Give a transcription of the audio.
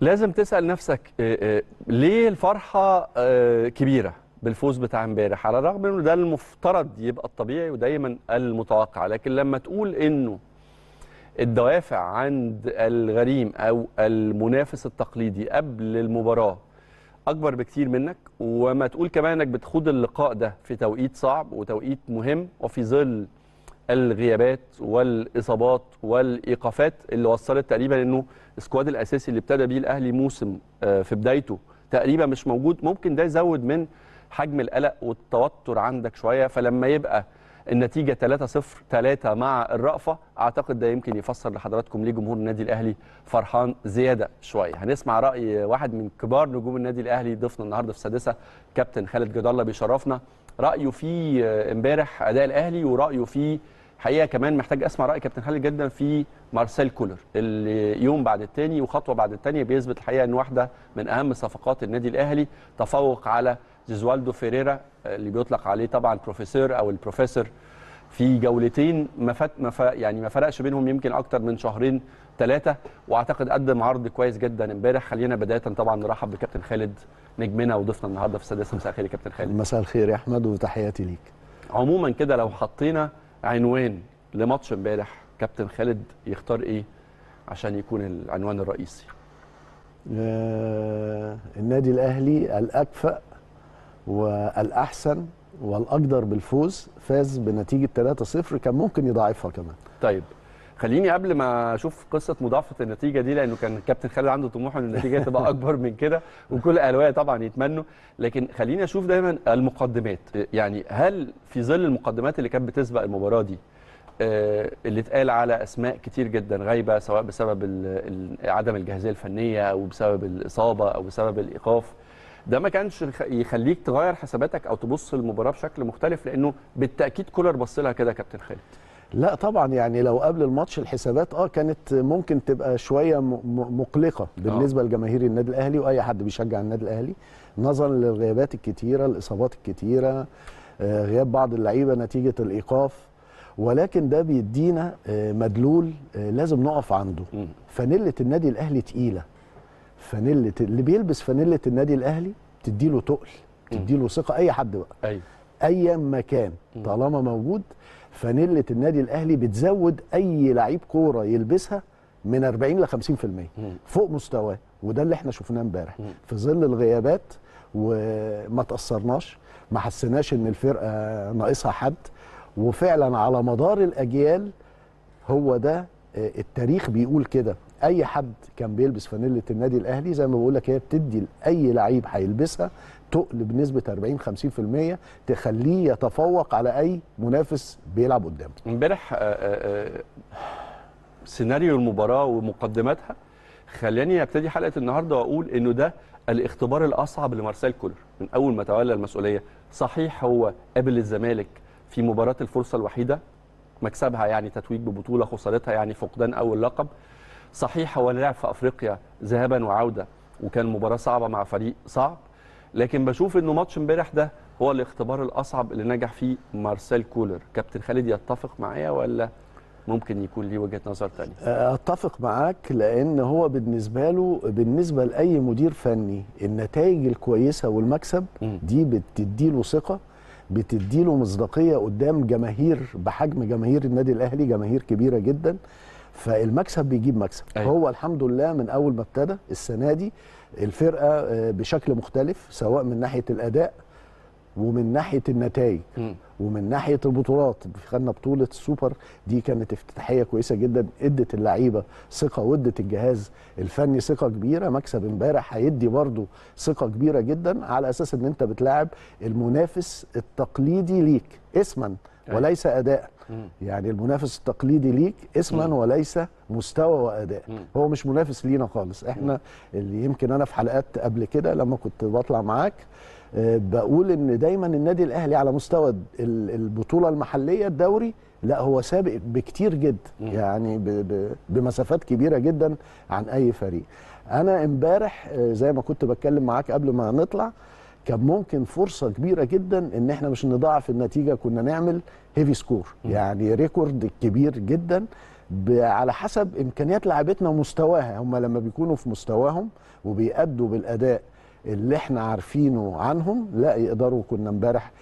لازم تسال نفسك آه، آه، ليه الفرحه آه، كبيره بالفوز بتاع امبارح على الرغم انه ده المفترض يبقى الطبيعي ودايما المتوقع لكن لما تقول انه الدوافع عند الغريم او المنافس التقليدي قبل المباراه اكبر بكتير منك وما تقول كمان انك بتخوض اللقاء ده في توقيت صعب وتوقيت مهم وفي ظل الغيابات والاصابات والايقافات اللي وصلت تقريبا انه السكواد الاساسي اللي ابتدى بيه الاهلي موسم آه، في بدايته تقريبا مش موجود ممكن ده يزود من حجم القلق والتوتر عندك شويه فلما يبقى النتيجه 3 0 3 مع الرأفه اعتقد ده يمكن يفسر لحضراتكم ليه جمهور النادي الاهلي فرحان زياده شويه هنسمع راي واحد من كبار نجوم النادي الاهلي ضيفنا النهارده في السادسه كابتن خالد جد الله بيشرفنا رايه في آه، امبارح اداء الاهلي ورايه في حقيقه كمان محتاج اسمع راي كابتن خالد جدا في مارسيل كولر اللي يوم بعد الثاني وخطوه بعد الثانيه بيثبت الحقيقه ان واحده من اهم صفقات النادي الاهلي تفوق على جيزوالدو فيريرا آه، اللي بيطلق عليه طبعا بروفيسور او البروفيسور في جولتين ما فات ما يعني ما فرقش بينهم يمكن اكتر من شهرين ثلاثه واعتقد قدم عرض كويس جدا امبارح خلينا بدايه طبعا نرحب بكابتن خالد نجمنا وضيفنا النهارده في السادسه مساء الخير يا كابتن خالد مساء الخير يا احمد وتحياتي ليك عموما كده لو حطينا عنوان لماتش امبارح كابتن خالد يختار ايه عشان يكون العنوان الرئيسي آه النادي الاهلي الاكفأ والاحسن والاقدر بالفوز فاز بنتيجه 3-0 كان ممكن يضاعفها كمان طيب خليني قبل ما اشوف قصه مضاعفه النتيجه دي لانه كان كابتن خالد عنده طموح ان النتيجه تبقى اكبر من كده وكل الاهلاويه طبعا يتمنوا لكن خليني اشوف دايما المقدمات يعني هل في ظل المقدمات اللي كانت بتسبق المباراه دي آه، اللي اتقال على اسماء كتير جدا غايبه سواء بسبب عدم الجاهزيه الفنيه او بسبب الاصابه او بسبب الايقاف ده ما كانش يخليك تغير حساباتك او تبص المباراه بشكل مختلف لانه بالتاكيد كولر بص لها كده كابتن خالد لا طبعا يعني لو قبل الماتش الحسابات اه كانت ممكن تبقى شويه مقلقه بالنسبه آه. لجماهير النادي الاهلي واي حد بيشجع النادي الاهلي نظرا للغيابات الكتيره الاصابات الكتيره آه، غياب بعض اللعيبه نتيجه الايقاف ولكن ده بيدينا آه، مدلول لازم نقف عنده م. فانيله النادي الاهلي تقيله فانيله اللي بيلبس فانيله النادي الاهلي تديله تقل تديله ثقه اي حد بقى أي. أيوه. ما مكان طالما موجود فانيله النادي الاهلي بتزود اي لعيب كوره يلبسها من 40 ل 50% فوق مستواه وده اللي احنا شفناه امبارح في ظل الغيابات وما تاثرناش ما حسيناش ان الفرقه ناقصها حد وفعلا على مدار الاجيال هو ده آه، التاريخ بيقول كده اي حد كان بيلبس فانيله النادي الاهلي زي ما بقول لك هي بتدي لاي لعيب هيلبسها تقل بنسبه 40 50% تخليه يتفوق على اي منافس بيلعب قدامه. امبارح آه، آه، آه، سيناريو المباراه ومقدماتها خلاني ابتدي حلقه النهارده واقول انه ده الاختبار الاصعب لمارسيل كولر من اول ما تولى المسؤوليه، صحيح هو قابل الزمالك في مباراه الفرصه الوحيده مكسبها يعني تتويج ببطوله خسارتها يعني فقدان اول لقب صحيح هو لعب في افريقيا ذهابا وعوده وكان مباراه صعبه مع فريق صعب لكن بشوف انه ماتش امبارح ده هو الاختبار الاصعب اللي نجح فيه مارسيل كولر كابتن خالد يتفق معايا ولا ممكن يكون ليه وجهه نظر ثانيه أه، اتفق معاك لان هو بالنسبه له بالنسبه لاي مدير فني النتائج الكويسه والمكسب دي بتديله ثقه بتديله مصداقيه قدام جماهير بحجم جماهير النادي الاهلي جماهير كبيره جدا فالمكسب بيجيب مكسب أيوة. هو الحمد لله من اول ما ابتدى السنه دي الفرقه آه، بشكل مختلف سواء من ناحيه الاداء ومن ناحيه النتائج م. ومن ناحيه البطولات خدنا بطوله السوبر دي كانت افتتاحيه كويسه جدا ادت اللعيبه ثقه وادت الجهاز الفني ثقه كبيره مكسب امبارح هيدي برده ثقه كبيره جدا على اساس ان انت بتلاعب المنافس التقليدي ليك اسما أيوة. وليس اداء يعني المنافس التقليدي ليك اسما وليس مستوى واداء هو مش منافس لينا خالص احنا اللي يمكن انا في حلقات قبل كده لما كنت بطلع معاك آه، بقول ان دايما النادي الاهلي على مستوى البطوله المحليه الدوري لا هو سابق بكتير جدا يعني بمسافات كبيره جدا عن اي فريق انا امبارح آه، زي ما كنت بتكلم معاك قبل ما نطلع كان ممكن فرصه كبيره جدا ان احنا مش نضاعف النتيجه كنا نعمل هيفي سكور يعني ريكورد كبير جدا على حسب امكانيات لعيبتنا ومستواها هم لما بيكونوا في مستواهم وبيأدوا بالاداء اللي احنا عارفينه عنهم لا يقدروا كنا امبارح